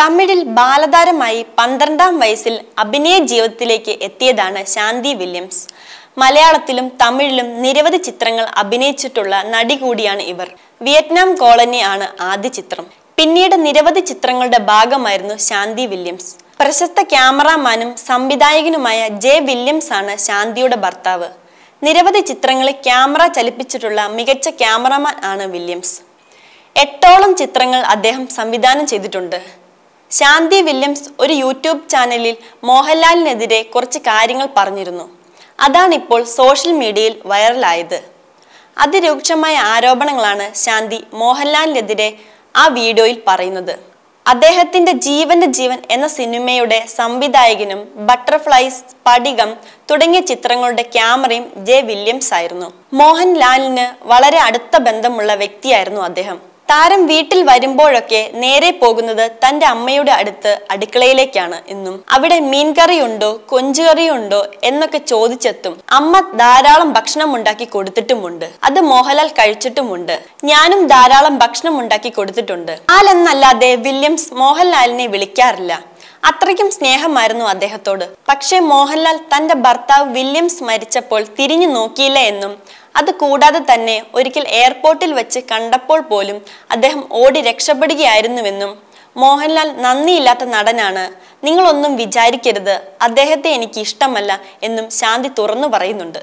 തമിഴിൽ ബാലതാരമായി പന്ത്രണ്ടാം വയസ്സിൽ അഭിനയ ജീവിതത്തിലേക്ക് എത്തിയതാണ് ശാന്തി വില്യംസ് മലയാളത്തിലും തമിഴിലും നിരവധി ചിത്രങ്ങൾ അഭിനയിച്ചിട്ടുള്ള നടി കൂടിയാണ് ഇവർ വിയറ്റ്നാം കോളനി ആണ് ആദ്യ ചിത്രം പിന്നീട് നിരവധി ചിത്രങ്ങളുടെ ഭാഗമായിരുന്നു ശാന്തി വില്യംസ് പ്രശസ്ത ക്യാമറാമാനും സംവിധായകനുമായ ജെ വില്യംസ് ആണ് ശാന്തിയുടെ ഭർത്താവ് നിരവധി ചിത്രങ്ങളിൽ ക്യാമറ ചലിപ്പിച്ചിട്ടുള്ള മികച്ച ക്യാമറാമാൻ ആണ് വില്യംസ് എട്ടോളം ചിത്രങ്ങൾ അദ്ദേഹം സംവിധാനം ചെയ്തിട്ടുണ്ട് ശാന്തി വില്യംസ് ഒരു യൂട്യൂബ് ചാനലിൽ മോഹൻലാലിനെതിരെ കുറച്ച് കാര്യങ്ങൾ പറഞ്ഞിരുന്നു അതാണിപ്പോൾ സോഷ്യൽ മീഡിയയിൽ വൈറലായത് അതിരൂക്ഷമായ ആരോപണങ്ങളാണ് ശാന്തി മോഹൻലാലിനെതിരെ ആ വീഡിയോയിൽ പറയുന്നത് അദ്ദേഹത്തിന്റെ ജീവന്റെ ജീവൻ എന്ന സിനിമയുടെ സംവിധായകനും ബട്ടർഫ്ലൈസ് സ്പടികം തുടങ്ങിയ ചിത്രങ്ങളുടെ ക്യാമറയും ജെ വില്യംസ് ആയിരുന്നു മോഹൻലാലിന് വളരെ അടുത്ത ബന്ധമുള്ള വ്യക്തിയായിരുന്നു അദ്ദേഹം താരം വീട്ടിൽ വരുമ്പോഴൊക്കെ നേരെ പോകുന്നത് തന്റെ അമ്മയുടെ അടുത്ത് അടുക്കളയിലേക്കാണ് എന്നും അവിടെ കൊഞ്ചുകറി ഉണ്ടോ എന്നൊക്കെ ചോദിച്ചെത്തും അമ്മ ധാരാളം ഭക്ഷണം ഉണ്ടാക്കി കൊടുത്തിട്ടുമുണ്ട് അത് മോഹൻലാൽ കഴിച്ചിട്ടുമുണ്ട് ഞാനും ധാരാളം ഭക്ഷണം ഉണ്ടാക്കി കൊടുത്തിട്ടുണ്ട് ആലെന്നല്ലാതെ വില്യംസ് മോഹൻലാലിനെ വിളിക്കാറില്ല അത്രയ്ക്കും സ്നേഹമായിരുന്നു അദ്ദേഹത്തോട് പക്ഷേ മോഹൻലാൽ തന്റെ ഭർത്താവ് വില്യംസ് മരിച്ചപ്പോൾ തിരിഞ്ഞു നോക്കിയില്ല എന്നും അത് കൂടാതെ തന്നെ ഒരിക്കൽ എയർപോർട്ടിൽ വെച്ച് കണ്ടപ്പോൾ പോലും അദ്ദേഹം ഓടി രക്ഷപ്പെടുകയായിരുന്നുവെന്നും മോഹൻലാൽ നന്ദിയില്ലാത്ത നടനാണ് നിങ്ങളൊന്നും വിചാരിക്കരുത് അദ്ദേഹത്തെ എനിക്ക് ഇഷ്ടമല്ല എന്നും ശാന്തി തുറന്നു പറയുന്നുണ്ട്